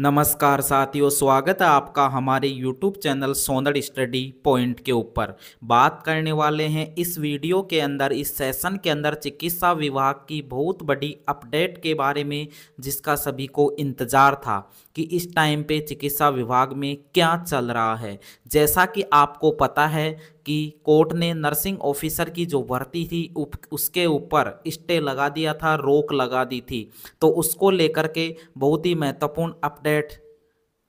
नमस्कार साथियों स्वागत है आपका हमारे YouTube channel Sonal study point के ऊपर बात करने वाले हैं इस वीडियो के अंदर इस सेशन के अंदर चिकित्सा विभाग की बहुत बड़ी अपडेट के बारे में जिसका सभी को इंतज़ार था कि इस टाइम पे चिकित्सा विभाग में क्या चल रहा है जैसा कि आपको पता है कि कोर्ट ने नर्सिंग ऑफिसर की जो भर्ती थी उप, उसके ऊपर स्टे लगा दिया था रोक लगा दी थी तो उसको लेकर के बहुत ही महत्वपूर्ण अपडेट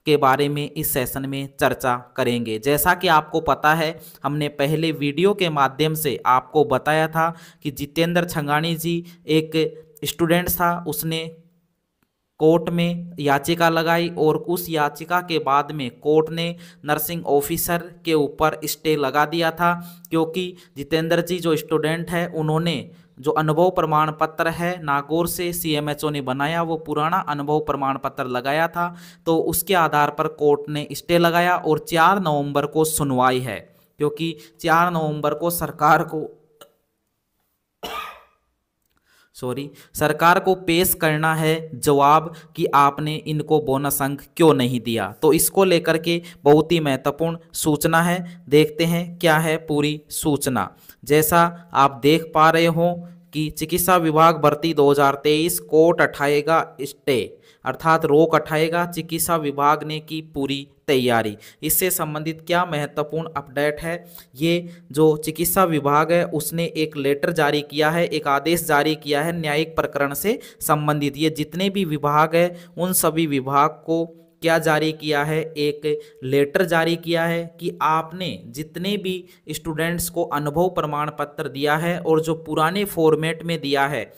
के बारे में इस सेशन में चर्चा करेंगे जैसा कि आपको पता है हमने पहले वीडियो के माध्यम से आपको बताया था कि जितेंद्र छंगाणी जी एक स्टूडेंट था उसने कोर्ट में याचिका लगाई और उस याचिका के बाद में कोर्ट ने नर्सिंग ऑफिसर के ऊपर स्टे लगा दिया था क्योंकि जितेंद्र जी जो स्टूडेंट है उन्होंने जो अनुभव प्रमाण पत्र है नागौर से सीएमएचओ ने बनाया वो पुराना अनुभव प्रमाण पत्र लगाया था तो उसके आधार पर कोर्ट ने स्टे लगाया और चार नवंबर को सुनवाई है क्योंकि चार नवंबर को सरकार को सॉरी सरकार को पेश करना है जवाब कि आपने इनको बोनस अंक क्यों नहीं दिया तो इसको लेकर के बहुत ही महत्वपूर्ण सूचना है देखते हैं क्या है पूरी सूचना जैसा आप देख पा रहे हो कि चिकित्सा विभाग भर्ती 2023 कोर्ट अठाएगा स्टे अर्थात रोक उठाएगा चिकित्सा विभाग ने की पूरी तैयारी इससे संबंधित क्या महत्वपूर्ण अपडेट है ये जो चिकित्सा विभाग है उसने एक लेटर जारी किया है एक आदेश जारी किया है न्यायिक प्रकरण से संबंधित ये जितने भी विभाग है उन सभी विभाग को क्या जारी किया है एक लेटर जारी किया है कि आपने जितने भी स्टूडेंट्स को अनुभव प्रमाण पत्र दिया है और जो पुराने फॉर्मेट में दिया है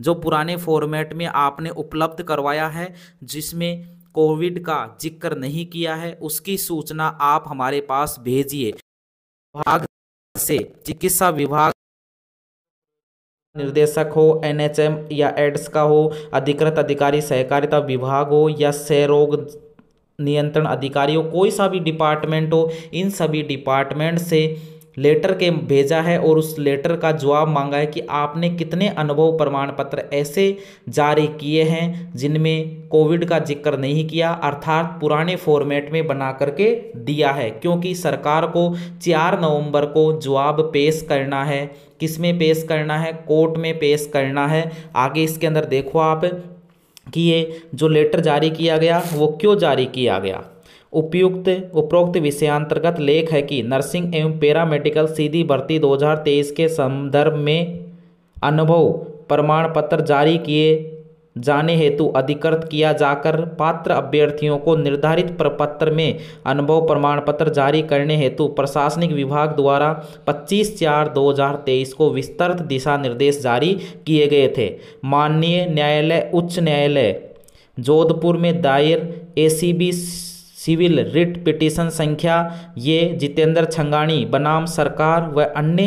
जो पुराने फॉर्मेट में आपने उपलब्ध करवाया है जिसमें कोविड का जिक्र नहीं किया है उसकी सूचना आप हमारे पास भेजिए विभाग से चिकित्सा विभाग निर्देशक हो एनएचएम या एड्स का हो अधिकृत अधिकारी सहकारिता विभाग हो या सहरोग नियंत्रण अधिकारी हो कोई सा भी डिपार्टमेंट हो इन सभी डिपार्टमेंट से लेटर के भेजा है और उस लेटर का जवाब मांगा है कि आपने कितने अनुभव प्रमाण पत्र ऐसे जारी किए हैं जिनमें कोविड का जिक्र नहीं किया अर्थात पुराने फॉर्मेट में बना करके दिया है क्योंकि सरकार को 4 नवंबर को जवाब पेश करना है किस में पेश करना है कोर्ट में पेश करना है आगे इसके अंदर देखो आप कि ये जो लेटर जारी किया गया वो क्यों जारी किया गया उपयुक्त उपरोक्त विषयांतर्गत लेख है कि नर्सिंग एवं पैरामेडिकल सीधी भर्ती 2023 के संदर्भ में अनुभव प्रमाण पत्र जारी किए जाने हेतु अधिकृत किया जाकर पात्र अभ्यर्थियों को निर्धारित प्रपत्र में अनुभव प्रमाण पत्र जारी करने हेतु प्रशासनिक विभाग द्वारा 25 चार 2023 को विस्तृत दिशा निर्देश जारी किए गए थे माननीय न्यायालय उच्च न्यायालय जोधपुर में दायर एसीबी सिविल रिट पिटिशन संख्या ये जितेंद्र छंगाणी बनाम सरकार व अन्य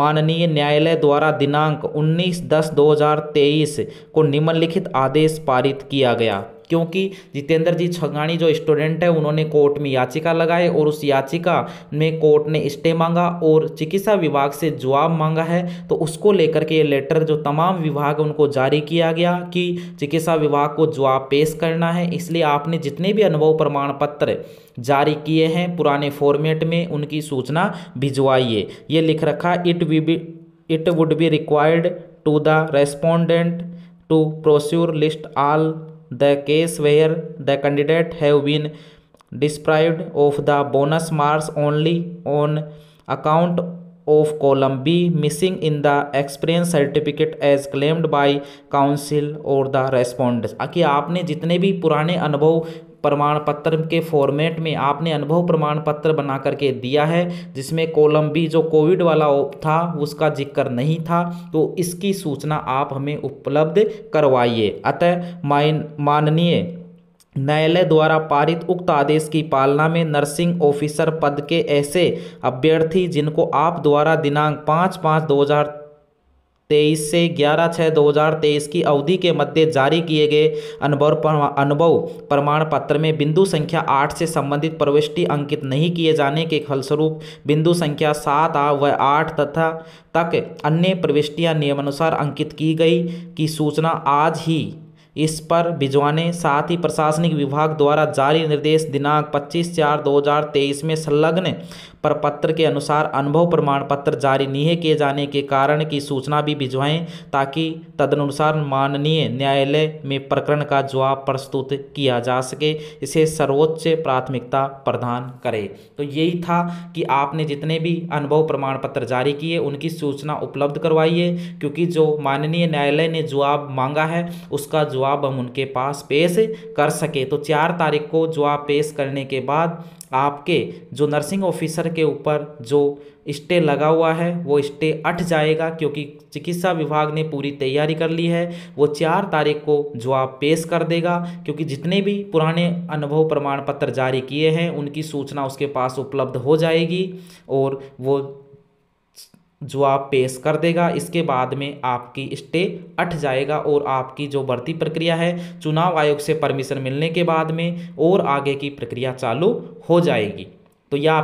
माननीय न्यायालय द्वारा दिनांक 19 दस 2023 को निम्नलिखित आदेश पारित किया गया क्योंकि जितेंद्र जी छगानी जो स्टूडेंट है उन्होंने कोर्ट में याचिका लगाई और उस याचिका में कोर्ट ने स्टे मांगा और चिकित्सा विभाग से जवाब मांगा है तो उसको लेकर के ये लेटर जो तमाम विभाग उनको जारी किया गया कि चिकित्सा विभाग को जवाब पेश करना है इसलिए आपने जितने भी अनुभव प्रमाण पत्र जारी किए हैं पुराने फॉर्मेट में उनकी सूचना भिजवाइए ये लिख रखा it we be it would be required to the respondent to procure list all the case where the candidate have been deprived of the bonus marks only on account of column B missing in the experience certificate as claimed by council और the respondent कि आपने जितने भी पुराने अनुभव प्रमाण पत्र के फॉर्मेट में आपने अनुभव प्रमाण पत्र बना करके दिया है जिसमें कॉलम भी जो कोविड वाला था उसका जिक्र नहीं था तो इसकी सूचना आप हमें उपलब्ध करवाइए अतः माननीय न्यायालय द्वारा पारित उक्त आदेश की पालना में नर्सिंग ऑफिसर पद के ऐसे अभ्यर्थी जिनको आप द्वारा दिनांक पाँच पाँच दो हज़ार तेईस से ग्यारह छः दो हज़ार तेईस की अवधि के मध्य जारी किए गए अनुभव अनुभव प्रमाण पत्र में बिंदु संख्या आठ से संबंधित प्रविष्टि अंकित नहीं किए जाने के फलस्वरूप बिंदु संख्या सात आ व आठ तथा तक अन्य प्रविष्टियां नियमानुसार अंकित की गई की सूचना आज ही इस पर भिजवाने साथ ही प्रशासनिक विभाग द्वारा जारी निर्देश दिनांक 25 चार 2023 में संलग्न प्रपत्र के अनुसार अनुभव प्रमाण पत्र जारी नहीं किए जाने के कारण की सूचना भी भिजवाएं ताकि तदनुसार माननीय न्यायालय में प्रकरण का जवाब प्रस्तुत किया जा सके इसे सर्वोच्च प्राथमिकता प्रदान करें तो यही था कि आपने जितने भी अनुभव प्रमाण पत्र जारी किए उनकी सूचना उपलब्ध करवाइए क्योंकि जो माननीय न्यायालय ने जवाब मांगा है उसका जवाब जवाब हम उनके पास पेश कर सकें तो चार तारीख को जवाब पेश करने के बाद आपके जो नर्सिंग ऑफिसर के ऊपर जो स्टे लगा हुआ है वो स्टे अट जाएगा क्योंकि चिकित्सा विभाग ने पूरी तैयारी कर ली है वो चार तारीख को जवाब पेश कर देगा क्योंकि जितने भी पुराने अनुभव प्रमाण पत्र जारी किए हैं उनकी सूचना उसके पास उपलब्ध हो जाएगी और वो जो आप पेश कर देगा इसके बाद में आपकी स्टे अट जाएगा और आपकी जो भर्ती प्रक्रिया है चुनाव आयोग से परमिशन मिलने के बाद में और आगे की प्रक्रिया चालू हो जाएगी तो यह